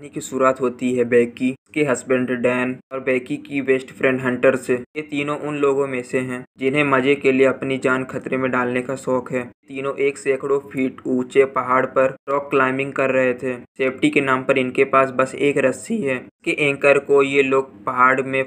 कहानी की शुरुआत होती है बेकी के हस्बैंड डैन और बेकी की बेस्ट फ्रेंड हंटर से ये तीनों उन लोगों में से हैं जिन्हें मजे के लिए अपनी जान खतरे में डालने का शौक है तीनों एक सैकड़ों फीट ऊंचे पहाड़ पर रॉक क्लाइंबिंग कर रहे थे सेफ्टी के नाम पर इनके पास बस एक रस्सी है के एंकर को ये लोग पहाड़ में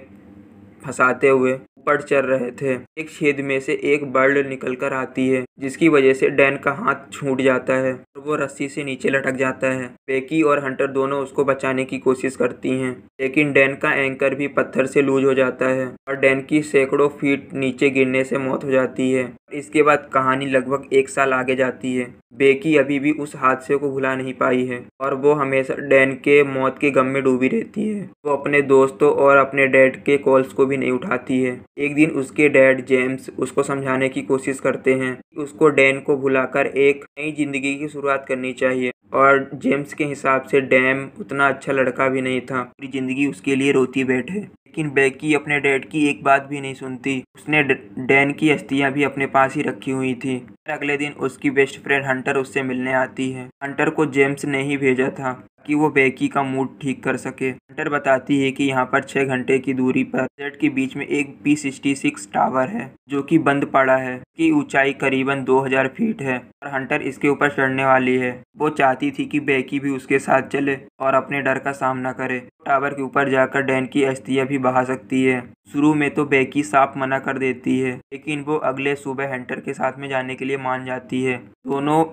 फंसाते हुए पर चढ़ रहे थे एक छेद में से एक बर्ड निकल कर आती है जिसकी वजह से डैन का हाथ छूट जाता है और वो रस्सी से नीचे लटक जाता है बेकी और हंटर दोनों उसको बचाने की कोशिश करती हैं लेकिन डैन का एंकर भी पत्थर से लूज हो जाता है और डैन की सैकड़ों फीट नीचे गिरने से मौत हो जाती है इसके बाद कहानी लगभग एक साल आगे जाती है बेकी अभी भी उस हादसे को भुला नहीं पाई है और वो हमेशा डैन के मौत के गम में डूबी रहती है वो अपने दोस्तों और अपने डैड के कॉल्स को भी नहीं उठाती है एक दिन उसके डैड जेम्स उसको समझाने की कोशिश करते हैं उसको डैन को भुलाकर एक नई जिंदगी की शुरुआत करनी चाहिए और जेम्स के हिसाब से डैम उतना अच्छा लड़का भी नहीं था पूरी जिंदगी उसके लिए रोती बैठे लेकिन बेकी अपने डैड की एक बात भी नहीं सुनती उसने डैन की अस्थियां भी अपने पास ही रखी हुई थी अगले दिन उसकी बेस्ट फ्रेंड हंटर उससे मिलने आती है हंटर को जेम्स ने ही भेजा था कि वो बेकी का मूड ठीक कर सके हंटर बताती है कि यहाँ पर छः घंटे की दूरी पर जेट के बीच में एक पी सिक्सटी सिक्स टावर है जो कि बंद पड़ा है की ऊंचाई करीबन 2000 फीट है और हंटर इसके ऊपर चढ़ने वाली है वो चाहती थी कि बेकी भी उसके साथ चले और अपने डर का सामना करे टावर के ऊपर जाकर डैन की अस्थियाँ भी बहा सकती है शुरू में तो बेकी साफ मना कर देती है लेकिन वो अगले सुबह हंटर के साथ में जाने के लिए मान जाती है दोनों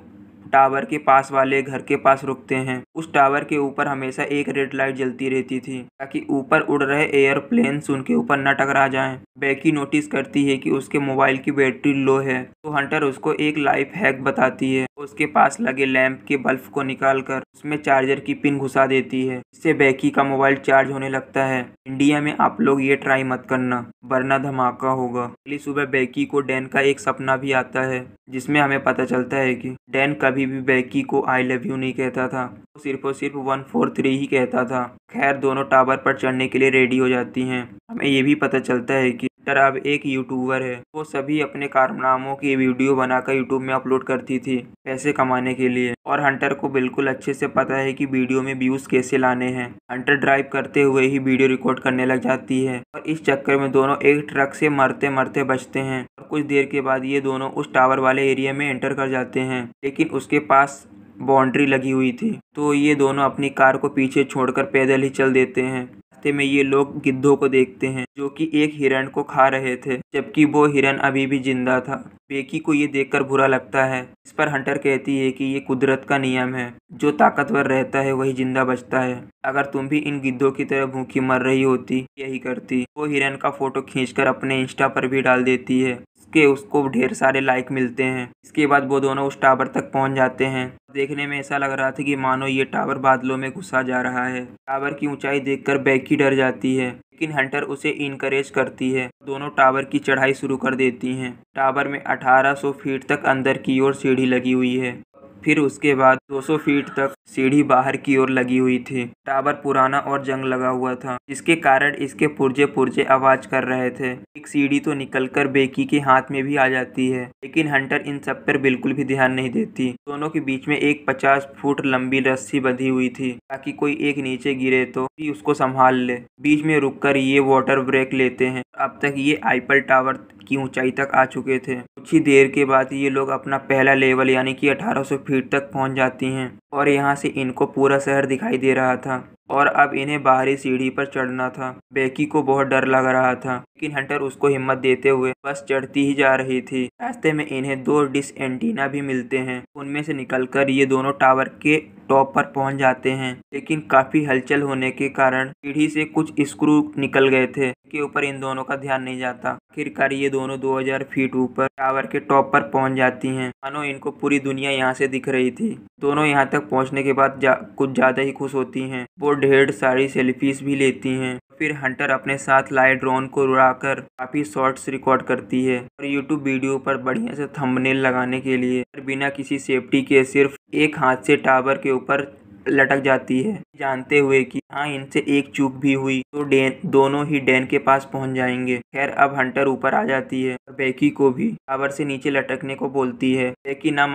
टावर के पास वाले घर के पास रुकते हैं उस टावर के ऊपर हमेशा एक रेड लाइट जलती रहती थी ताकि ऊपर उड़ रहे एयरप्लेन उनके ऊपर न टकरा जाए बैकी नोटिस करती है कि उसके मोबाइल की बैटरी लो है तो हंटर उसको एक लाइफ हैक बताती है उसके पास लगे लैंप के बल्ब को निकालकर उसमें चार्जर की पिन घुसा देती है इससे बैकी का मोबाइल चार्ज होने लगता है इंडिया में आप लोग ये ट्राई मत करना वरना धमाका होगा अगली सुबह बैकी को डैन का एक सपना भी आता है जिसमें हमें पता चलता है कि डैन कभी भी बैकी को आई लव यू नहीं कहता था वो सिर्फ और सिर्फ वन फोर थ्री ही कहता था खैर दोनों टावर पर चढ़ने के लिए रेडी हो जाती हैं हमें ये भी पता चलता है कि तरह अब एक यूट्यूबर है वो सभी अपने कारनामों की वीडियो बनाकर यूट्यूब में अपलोड करती थी पैसे कमाने के लिए और हंटर को बिल्कुल अच्छे से पता है कि वीडियो में व्यूज कैसे लाने हैं हंटर ड्राइव करते हुए ही वीडियो रिकॉर्ड करने लग जाती है और इस चक्कर में दोनों एक ट्रक से मरते मरते बचते हैं और कुछ देर के बाद ये दोनों उस टावर वाले एरिया में एंटर कर जाते हैं लेकिन उसके पास बाउंड्री लगी हुई थी तो ये दोनों अपनी कार को पीछे छोड़कर पैदल ही चल देते हैं रास्ते में ये लोग गिद्धों को देखते हैं जो कि एक हिरण को खा रहे थे जबकि वो हिरण अभी भी जिंदा था बेकी को ये देखकर बुरा लगता है इस पर हंटर कहती है कि ये कुदरत का नियम है जो ताकतवर रहता है वही जिंदा बचता है अगर तुम भी इन गिद्धों की तरह भूखी मर रही होती यही करती वो हिरण का फोटो खींचकर अपने इंस्टा पर भी डाल देती है के उसको ढेर सारे लाइक मिलते हैं इसके बाद वो दोनों उस टावर तक पहुंच जाते हैं देखने में ऐसा लग रहा था कि मानो ये टावर बादलों में घुसा जा रहा है टावर की ऊंचाई देखकर बैकी डर जाती है लेकिन हंटर उसे इनकरेज करती है दोनों टावर की चढ़ाई शुरू कर देती हैं टावर में 1800 फीट तक अंदर की ओर सीढ़ी लगी हुई है फिर उसके बाद 200 फीट तक सीढ़ी बाहर की ओर लगी हुई थी टावर पुराना और जंग लगा हुआ था जिसके कारण इसके पुर्जे पुर्जे आवाज कर रहे थे एक सीढ़ी तो निकलकर बेकी के हाथ में भी आ जाती है लेकिन हंटर इन सब पर बिल्कुल भी ध्यान नहीं देती दोनों के बीच में एक पचास फुट लंबी रस्सी बंधी हुई थी ताकि कोई एक नीचे गिरे तो भी उसको संभाल ले बीच में रुक ये वाटर ब्रेक लेते हैं अब तक ये आईपल टावर की ऊंचाई तक आ चुके थे कुछ ही देर के बाद ये लोग अपना पहला लेवल यानी कि अठारह फीट तक पहुंच जाती हैं और यहाँ से इनको पूरा शहर दिखाई दे रहा था और अब इन्हें बाहरी सीढ़ी पर चढ़ना था बेकी को बहुत डर लग रहा था लेकिन हंटर उसको हिम्मत देते हुए बस चढ़ती ही जा रही थी रास्ते में इन्हें दो डिस एंटीना भी मिलते हैं उनमें से निकलकर ये दोनों टावर के टॉप पर पहुंच जाते हैं लेकिन काफ़ी हलचल होने के कारण सीढ़ी से कुछ स्क्रू निकल गए थे के ऊपर इन दोनों का ध्यान नहीं जाता आखिरकार ये दोनों 2000 फीट ऊपर टावर के टॉप पर पहुंच जाती हैं मानो इनको पूरी दुनिया यहाँ से दिख रही थी दोनों यहाँ तक पहुँचने के बाद जा, कुछ ज़्यादा ही खुश होती है वो ढेर सारी सेल्फीज भी लेती हैं फिर हंटर अपने साथ लाए ड्रोन को उड़ाकर काफ़ी शॉर्ट्स रिकॉर्ड करती है और यूट्यूब वीडियो पर बढ़िया से थंबनेल लगाने के लिए और बिना किसी सेफ्टी के सिर्फ एक हाथ से टावर के ऊपर लटक जाती है जानते हुए कि हाँ इनसे एक चूक भी हुई तो डेन दोनों ही डेन के पास पहुंच जाएंगे खैर अब हंटर ऊपर आ जाती है और बेकी को भी टावर से नीचे लटकने को बोलती है बेकी ना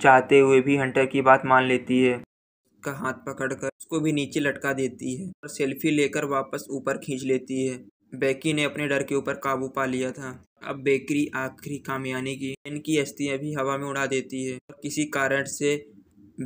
चाहते हुए भी हंटर की बात मान लेती है का हाथ पकड़कर उसको भी नीचे लटका देती है और सेल्फी लेकर वापस ऊपर खींच लेती है बेकी ने अपने डर के ऊपर काबू पा लिया था अब बेकरी आखिरी कामयानी की इनकी अस्थियां भी हवा में उड़ा देती है और किसी कारण से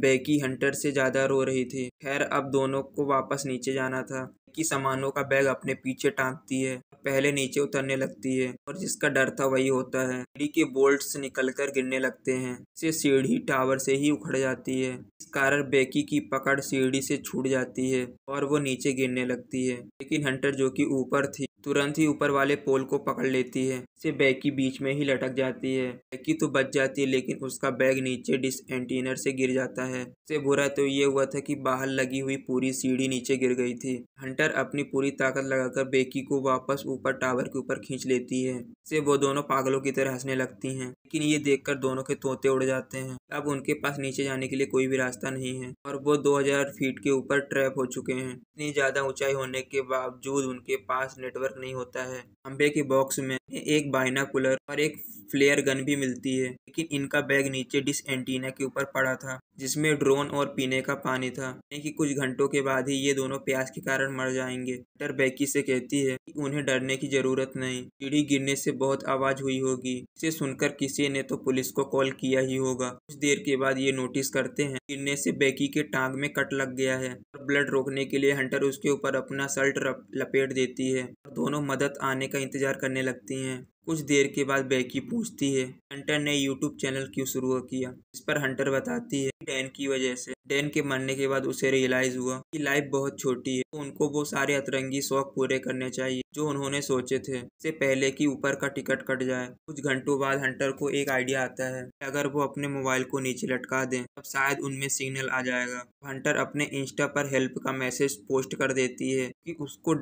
बेकी हंटर से ज़्यादा रो रही थी खैर अब दोनों को वापस नीचे जाना था की सामानों का बैग अपने पीछे टांगती है पहले नीचे उतरने लगती है और जिसका डर था वही होता है सीढ़ी के बोल्ट्स निकलकर गिरने लगते हैं इसे सीढ़ी टावर से ही उखड़ जाती है इस कारण बेकी की पकड़ सीढ़ी से छूट जाती है और वो नीचे गिरने लगती है लेकिन हंटर जो कि ऊपर थी तुरंत ही ऊपर वाले पोल को पकड़ लेती है इसे बैग की बीच में ही लटक जाती है बैकी तो बच जाती है लेकिन उसका बैग नीचे डिस एंटीनर से गिर जाता है इससे बुरा तो ये हुआ था कि बाहर लगी हुई पूरी सीढ़ी नीचे गिर गई थी हंटर अपनी पूरी ताकत लगाकर बेकी को वापस ऊपर टावर के ऊपर खींच लेती है इसे वो दोनों पागलों की तरह हंसने लगती है लेकिन ये देख दोनों के तोते उड़ जाते हैं अब उनके पास नीचे जाने के लिए कोई भी रास्ता नहीं है और वो दो फीट के ऊपर ट्रैप हो चुके हैं इतनी ज़्यादा ऊंचाई होने के बावजूद उनके पास नेटवर्क नहीं होता है अम्बे के बॉक्स में एक बाइनाकुलर और एक फ्लेयर गन भी मिलती है लेकिन इनका बैग नीचे डिस एंटीना के ऊपर पड़ा था जिसमें ड्रोन और पीने का पानी था कि कुछ घंटों के बाद ही ये दोनों प्यास के कारण मर जाएंगे डर बैकी से कहती है कि उन्हें डरने की जरूरत नहीं सीढ़ी गिरने से बहुत आवाज हुई होगी इसे सुनकर किसी ने तो पुलिस को कॉल किया ही होगा कुछ देर के बाद ये नोटिस करते हैं गिरने से बैकी के टांग में कट लग गया है और ब्लड रोकने के लिए हंटर उसके ऊपर अपना शर्ट लपेट देती है दोनों मदद आने का इंतजार करने लगती करते हैं कुछ देर के बाद बैकी पूछती है हंटर ने यूट्यूब चैनल क्यों शुरू किया इस पर हंटर बताती है डैन की वजह से डैन के मरने के बाद उसे रियलाइज हुआ कि लाइफ बहुत छोटी है तो उनको वो सारे अतरंगी शौक पूरे करने चाहिए जो उन्होंने सोचे थे इससे पहले कि ऊपर का टिकट कट जाए कुछ घंटों बाद हंटर को एक आइडिया आता है कि अगर वो अपने मोबाइल को नीचे लटका दें तब शायद उनमें सिग्नल आ जाएगा हंटर अपने इंस्टा पर हेल्प का मैसेज पोस्ट कर देती है कि उसको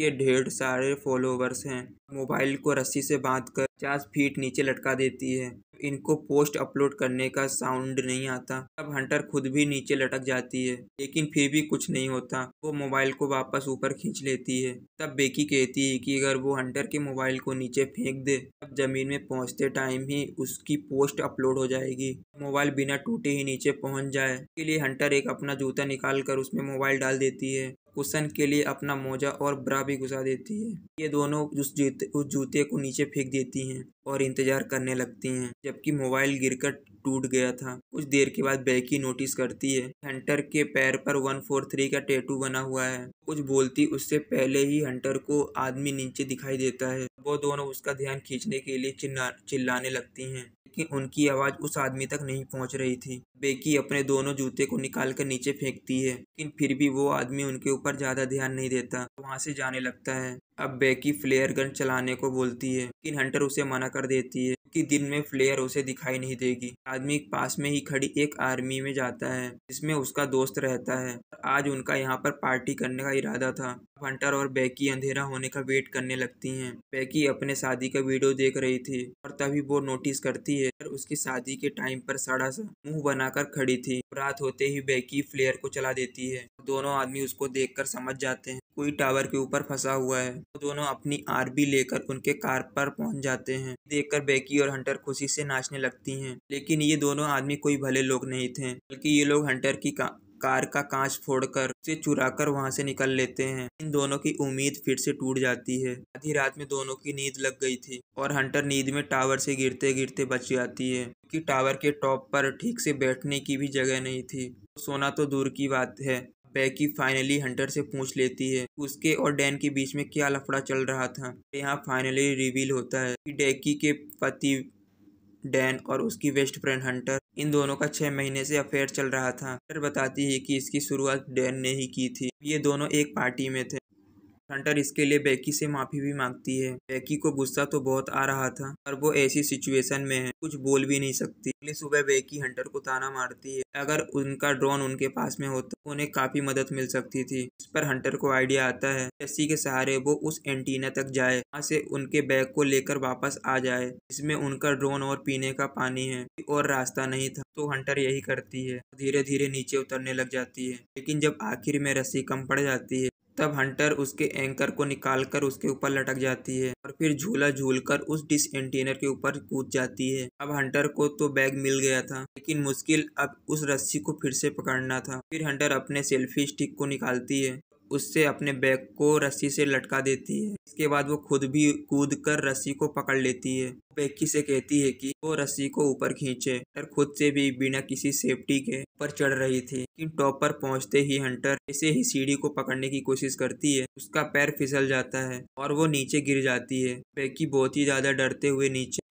के ढेर सारे फॉलोवर्स हैं मोबाइल को रस्सी से बांध कर पचास फीट नीचे लटका देती है इनको पोस्ट अपलोड करने का साउंड नहीं आता तब हंटर खुद भी नीचे लटक जाती है लेकिन फिर भी कुछ नहीं होता वो मोबाइल को वापस ऊपर खींच लेती है तब बेकी कहती है कि अगर वो हंटर के मोबाइल को नीचे फेंक दे तब जमीन में पहुंचते टाइम ही उसकी पोस्ट अपलोड हो जाएगी मोबाइल बिना टूटे ही नीचे पहुंच जाए इसके लिए हंटर एक अपना जूता निकाल कर उसमें मोबाइल डाल देती है कुशन के लिए अपना मोजा और ब्रा भी घुसा देती है ये दोनों उस जूते उस जूते को नीचे फेंक देती हैं और इंतजार करने लगती हैं जबकि मोबाइल गिरकर टूट गया था कुछ देर के बाद बैकी नोटिस करती है हंटर के पैर पर वन फोर थ्री का टैटू बना हुआ है कुछ बोलती उससे पहले ही हंटर को आदमी नीचे दिखाई देता है वो दोनों उसका ध्यान खींचने के लिए चिल्लाने लगती हैं लेकिन उनकी आवाज़ उस आदमी तक नहीं पहुंच रही थी बेकी अपने दोनों जूते को निकाल कर नीचे फेंकती है लेकिन फिर भी वो आदमी उनके ऊपर ज़्यादा ध्यान नहीं देता वहां से जाने लगता है अब बेकी फ्लेयर गन चलाने को बोलती है लेकिन हंटर उसे मना कर देती है कि दिन में फ्लेयर उसे दिखाई नहीं देगी आदमी पास में ही खड़ी एक आर्मी में जाता है जिसमें उसका दोस्त रहता है आज उनका यहाँ पर पार्टी करने का इरादा था हंटर और बेकी अंधेरा होने का वेट करने लगती हैं बेकी अपने शादी का वीडियो देख रही थी और तभी वो नोटिस करती है उसकी शादी के टाइम पर सड़ा सा मुंह बनाकर खड़ी थी रात होते ही बेकी फ्लेयर को चला देती है दोनों आदमी उसको देखकर समझ जाते हैं कोई टावर के ऊपर फंसा हुआ है तो दोनों अपनी आरबी लेकर उनके कार पर पहुंच जाते हैं देखकर बेकी और हंटर खुशी से नाचने लगती हैं लेकिन ये दोनों आदमी कोई भले लोग नहीं थे बल्कि ये लोग हंटर की कार का कांच फोड़कर उसे चुराकर वहां से निकल लेते हैं इन दोनों की उम्मीद फिर से टूट जाती है आधी रात में दोनों की नींद लग गई थी और हंटर नींद में टावर से गिरते गिरते बच जाती है कि टावर के टॉप पर ठीक से बैठने की भी जगह नहीं थी सोना तो दूर की बात है बैकी फाइनली हंटर से पूछ लेती है उसके और डैन के बीच में क्या लफड़ा चल रहा था यहाँ फाइनली रिवील होता है कि डैकी के पति डैन और उसकी बेस्ट फ्रेंड हंटर इन दोनों का छह महीने से अफेयर चल रहा था हंटर बताती है कि इसकी शुरुआत डैन ने ही की थी ये दोनों एक पार्टी में थे हंटर इसके लिए बेकी से माफी भी मांगती है बेकी को गुस्सा तो बहुत आ रहा था पर वो ऐसी सिचुएशन में है कुछ बोल भी नहीं सकती अगली सुबह बेकी हंटर को ताना मारती है अगर उनका ड्रोन उनके पास में होता तो उन्हें काफी मदद मिल सकती थी इस पर हंटर को आइडिया आता है रस्सी के सहारे वो उस एंटीना तक जाए वहाँ से उनके बैग को लेकर वापस आ जाए इसमें उनका ड्रोन और पीने का पानी है और रास्ता नहीं था तो हंटर यही करती है धीरे धीरे नीचे उतरने लग जाती है लेकिन जब आखिर में रस्सी कम पड़ जाती है तब हंटर उसके एंकर को निकालकर उसके ऊपर लटक जाती है और फिर झूला झूलकर उस डिस एंटीनर के ऊपर कूद जाती है अब हंटर को तो बैग मिल गया था लेकिन मुश्किल अब उस रस्सी को फिर से पकड़ना था फिर हंटर अपने सेल्फी स्टिक को निकालती है उससे अपने बैग को रस्सी से लटका देती है इसके बाद वो खुद भी कूद कर रस्सी को पकड़ लेती है बेकी से कहती है कि वो रस्सी को ऊपर खींचे और खुद से भी बिना किसी सेफ्टी के ऊपर चढ़ रही थी लेकिन टॉप पर पहुंचते ही हंटर ऐसे ही सीढ़ी को पकड़ने की कोशिश करती है उसका पैर फिसल जाता है और वो नीचे गिर जाती है बेकी बहुत ही ज्यादा डरते हुए नीचे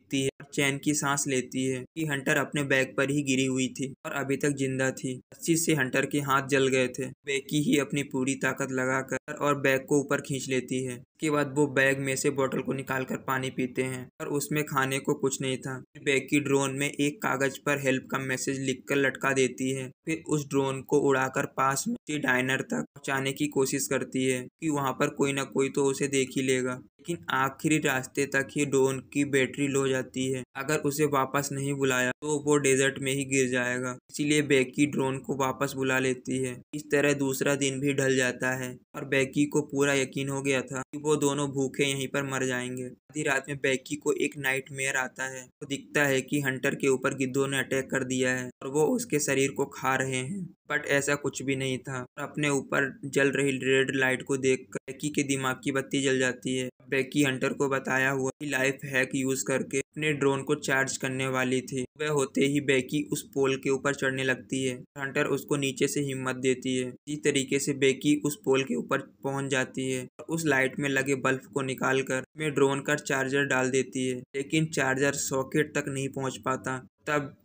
चैन की सांस लेती है कि हंटर अपने बैग पर ही गिरी हुई थी और अभी तक जिंदा थी अच्छी से हंटर के हाथ जल गए थे बेकी ही अपनी पूरी ताकत लगाकर और बैग को ऊपर खींच लेती है के बाद वो बैग में से बोतल को निकाल कर पानी पीते हैं पर उसमें खाने को कुछ नहीं था फिर बेकी ड्रोन में एक कागज पर हेल्प का मैसेज लिखकर लटका देती है फिर उस ड्रोन को उड़ाकर पास में डाइनर तक पहुंचाने की कोशिश करती है कि वहां पर कोई ना कोई तो उसे देख ही लेगा लेकिन आखिरी रास्ते तक ही ड्रोन की बैटरी लो जाती है अगर उसे वापस नहीं बुलाया तो वो डेजर्ट में ही गिर जाएगा इसीलिए बेकी ड्रोन को वापस बुला लेती है इस तरह दूसरा दिन भी ढल जाता है और बेकी को पूरा यकीन हो गया था कि वो वो दोनों भूखे यहीं पर मर जाएंगे आधी रात में बैकी को एक नाइटमेयर आता है वो दिखता है कि हंटर के ऊपर गिद्धों ने अटैक कर दिया है और वो उसके शरीर को खा रहे हैं बट ऐसा कुछ भी नहीं था अपने ऊपर जल रही रेड लाइट को देख कर बैकी के दिमाग की बत्ती जल जाती है बैकी हंटर को बताया हुआ कि लाइफ हैक यूज करके अपने ड्रोन को चार्ज करने वाली थी वह होते ही बेकी उस पोल के ऊपर चढ़ने लगती है हंटर उसको नीचे से हिम्मत देती है इसी तरीके से बेकी उस पोल के ऊपर पहुंच जाती है और उस लाइट में लगे बल्ब को निकाल कर में ड्रोन का चार्जर डाल देती है लेकिन चार्जर सॉकेट तक नहीं पहुंच पाता तब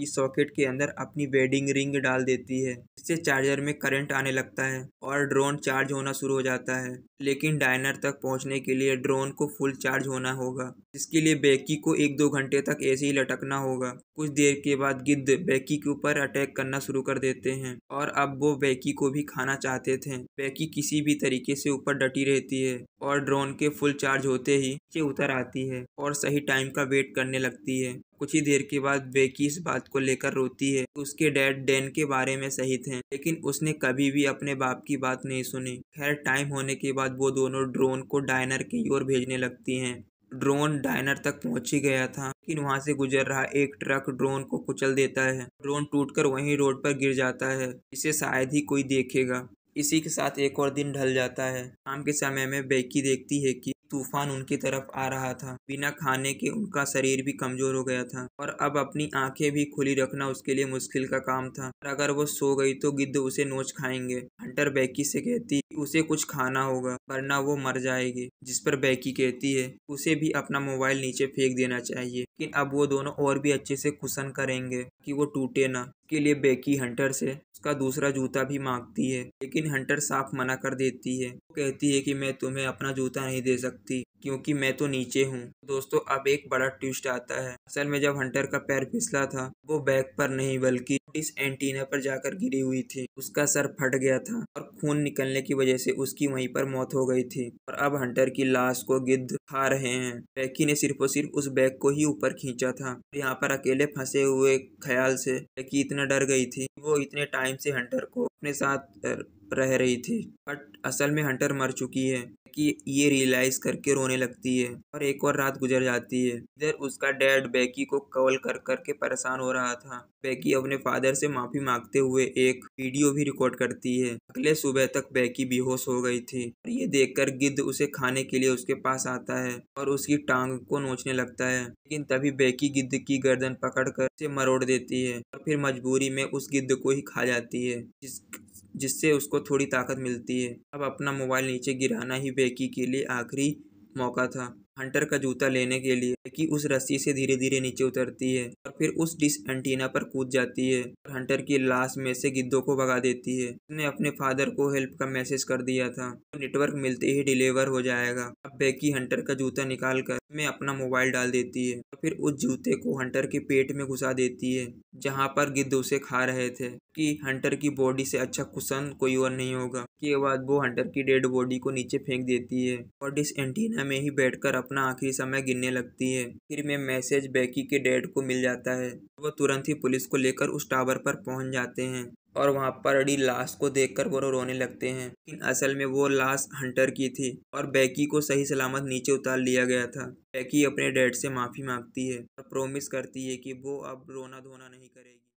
की सॉकेट के अंदर अपनी वेडिंग रिंग डाल देती है इससे चार्जर में करंट आने लगता है और ड्रोन चार्ज होना शुरू हो जाता है लेकिन डायनर तक पहुंचने के लिए ड्रोन को फुल चार्ज होना होगा इसके लिए बेकी को एक दो घंटे तक ऐसे ही लटकना होगा कुछ देर के बाद गिद्ध बैकी के ऊपर अटैक करना शुरू कर देते हैं और अब वो बैकी को भी खाना चाहते थे बैकी किसी भी तरीके से ऊपर डटी रहती है और ड्रोन के फुल चार्ज होते ही नीचे उतर आती है और सही टाइम का वेट करने लगती है कुछ ही देर के बाद बेकी इस बात को लेकर रोती है उसके डैड डैन के बारे में सही थे लेकिन उसने कभी भी अपने बाप की बात नहीं सुनी खैर टाइम होने के बाद वो दोनों ड्रोन को डायनर की ओर भेजने लगती हैं ड्रोन डायनर तक पहुंच ही गया था लेकिन वहां से गुजर रहा एक ट्रक ड्रोन को कुचल देता है ड्रोन टूटकर वहीं रोड पर गिर जाता है इसे शायद ही कोई देखेगा इसी के साथ एक और दिन ढल जाता है शाम के समय में बेकी देखती है कि तूफान उनकी तरफ आ रहा था बिना खाने के उनका शरीर भी कमजोर हो गया था और अब अपनी आंखें भी खुली रखना उसके लिए मुश्किल का काम था अगर वो सो गई तो गिद्ध उसे नोच खाएंगे हंटर बेकी से कहती उसे कुछ खाना होगा वरना वो मर जाएगी जिस पर बैकी कहती है उसे भी अपना मोबाइल नीचे फेंक देना चाहिए लेकिन अब वो दोनों और भी अच्छे से कुशन करेंगे कि वो टूटे ना के लिए बेकी हंटर से उसका दूसरा जूता भी मांगती है लेकिन हंटर साफ मना कर देती है वो कहती है कि मैं तुम्हें अपना जूता नहीं दे सकती क्योंकि मैं तो नीचे हूँ दोस्तों अब एक बड़ा ट्विस्ट आता है असल में जब हंटर का पैर फिसला था वो बैग पर नहीं बल्कि इस एंटीना पर जाकर गिरी हुई थी उसका सर फट गया था और खून निकलने की वजह से उसकी वहीं पर मौत हो गई थी और अब हंटर की लाश को गिद्ध खा रहे हैं बैकी ने सिर्फ और सिर्फ उस बैग को ही ऊपर खींचा था यहाँ पर अकेले फंसे हुए ख्याल से बैकी इतना डर गई थी वो इतने टाइम से हंटर को अपने साथ रह रही थी बट असल में हंटर मर चुकी है कि ये रियलाइज करके रोने लगती है और एक और रात गुजर जाती है इधर उसका डैड बैकी को कॉल कर करके परेशान हो रहा था बैकी अपने फादर से माफी मांगते हुए एक वीडियो भी रिकॉर्ड करती है अगले सुबह तक बैकी बेहोश हो गई थी और ये देखकर गिद्ध उसे खाने के लिए उसके पास आता है और उसकी टांग को नोचने लगता है लेकिन तभी बैकी गिद्ध की गर्दन पकड़ कर उसे मरोड़ देती है और फिर मजबूरी में उस गिद्ध को ही खा जाती है जिस जिससे उसको थोड़ी ताकत मिलती है अब अपना मोबाइल नीचे गिराना ही बेकी के लिए आखिरी मौका था हंटर का जूता लेने के लिए कि उस रस्सी से धीरे धीरे नीचे उतरती है और फिर उस डिस एंटीना पर कूद जाती है और हंटर की लाश में से गिद्धों को भगा देती है उसने अपने फादर को हेल्प का मैसेज कर दिया था तो नेटवर्क मिलते ही डिलीवर हो जाएगा अब बेकी हंटर का जूता निकाल कर में अपना मोबाइल डाल देती है और फिर उस जूते को हंटर के पेट में घुसा देती है जहाँ पर गिद्ध उसे खा रहे थे कि हंटर की बॉडी से अच्छा कुशन कोई और नहीं होगा के बाद वो हंटर की डेड बॉडी को नीचे फेंक देती है और डिस एंटीना में ही बैठकर अपना आखिरी समय गिनने लगती है फिर में मैसेज बैकी के डैड को मिल जाता है वो तुरंत ही पुलिस को लेकर उस टावर पर पहुंच जाते हैं और वहाँ पर अड़ी लाश को देखकर वो रोने लगते हैं लेकिन असल में वो लाश हंटर की थी और बैकी को सही सलामत नीचे उतार लिया गया था बैकी अपने डैड से माफ़ी मांगती है और प्रोमिस करती है कि वो अब रोना धोना नहीं करेगी